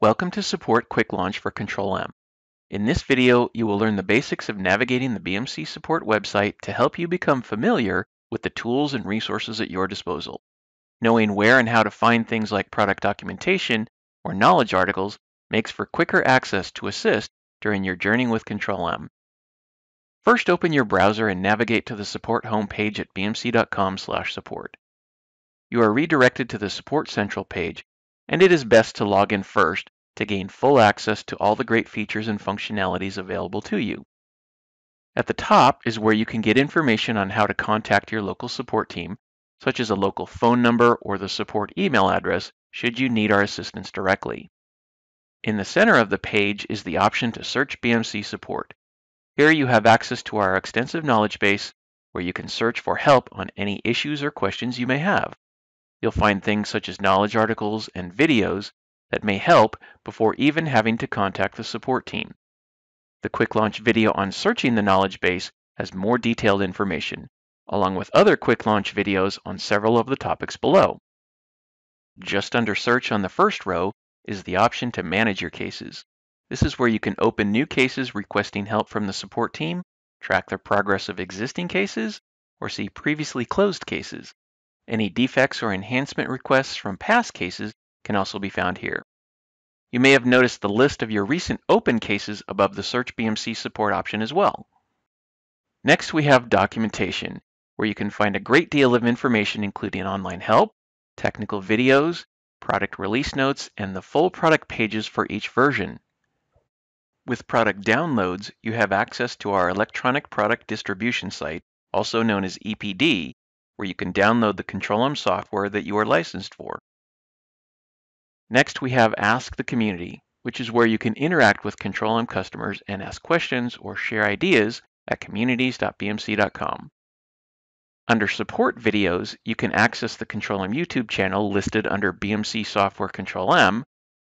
Welcome to Support Quick Launch for Control-M. In this video, you will learn the basics of navigating the BMC Support website to help you become familiar with the tools and resources at your disposal. Knowing where and how to find things like product documentation or knowledge articles makes for quicker access to assist during your journey with Control-M. First, open your browser and navigate to the support homepage at bmc.com/support. You are redirected to the Support Central page and it is best to log in first to gain full access to all the great features and functionalities available to you. At the top is where you can get information on how to contact your local support team, such as a local phone number or the support email address should you need our assistance directly. In the center of the page is the option to search BMC support. Here you have access to our extensive knowledge base where you can search for help on any issues or questions you may have. You'll find things such as knowledge articles and videos that may help before even having to contact the support team. The quick launch video on searching the knowledge base has more detailed information, along with other quick launch videos on several of the topics below. Just under search on the first row is the option to manage your cases. This is where you can open new cases requesting help from the support team, track the progress of existing cases, or see previously closed cases, any defects or enhancement requests from past cases can also be found here. You may have noticed the list of your recent open cases above the Search BMC support option as well. Next, we have documentation, where you can find a great deal of information including online help, technical videos, product release notes, and the full product pages for each version. With product downloads, you have access to our electronic product distribution site, also known as EPD, where you can download the control m software that you are licensed for. Next, we have Ask the Community, which is where you can interact with control m customers and ask questions or share ideas at communities.bmc.com. Under Support Videos, you can access the Control M YouTube channel listed under BMC Software Control M,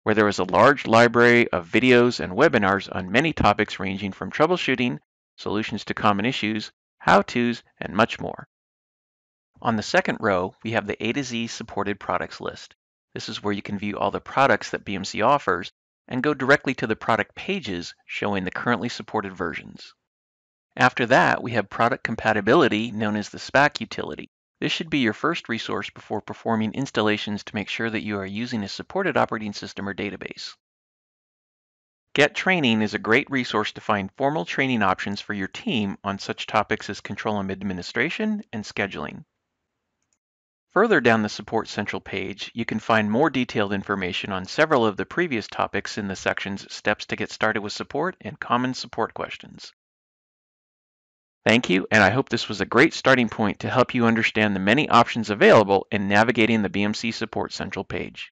where there is a large library of videos and webinars on many topics ranging from troubleshooting, solutions to common issues, how-tos, and much more. On the second row, we have the A to Z supported products list. This is where you can view all the products that BMC offers and go directly to the product pages showing the currently supported versions. After that, we have product compatibility known as the SPAC utility. This should be your first resource before performing installations to make sure that you are using a supported operating system or database. Get Training is a great resource to find formal training options for your team on such topics as control and administration and scheduling. Further down the Support Central page, you can find more detailed information on several of the previous topics in the sections Steps to Get Started with Support and Common Support Questions. Thank you, and I hope this was a great starting point to help you understand the many options available in navigating the BMC Support Central page.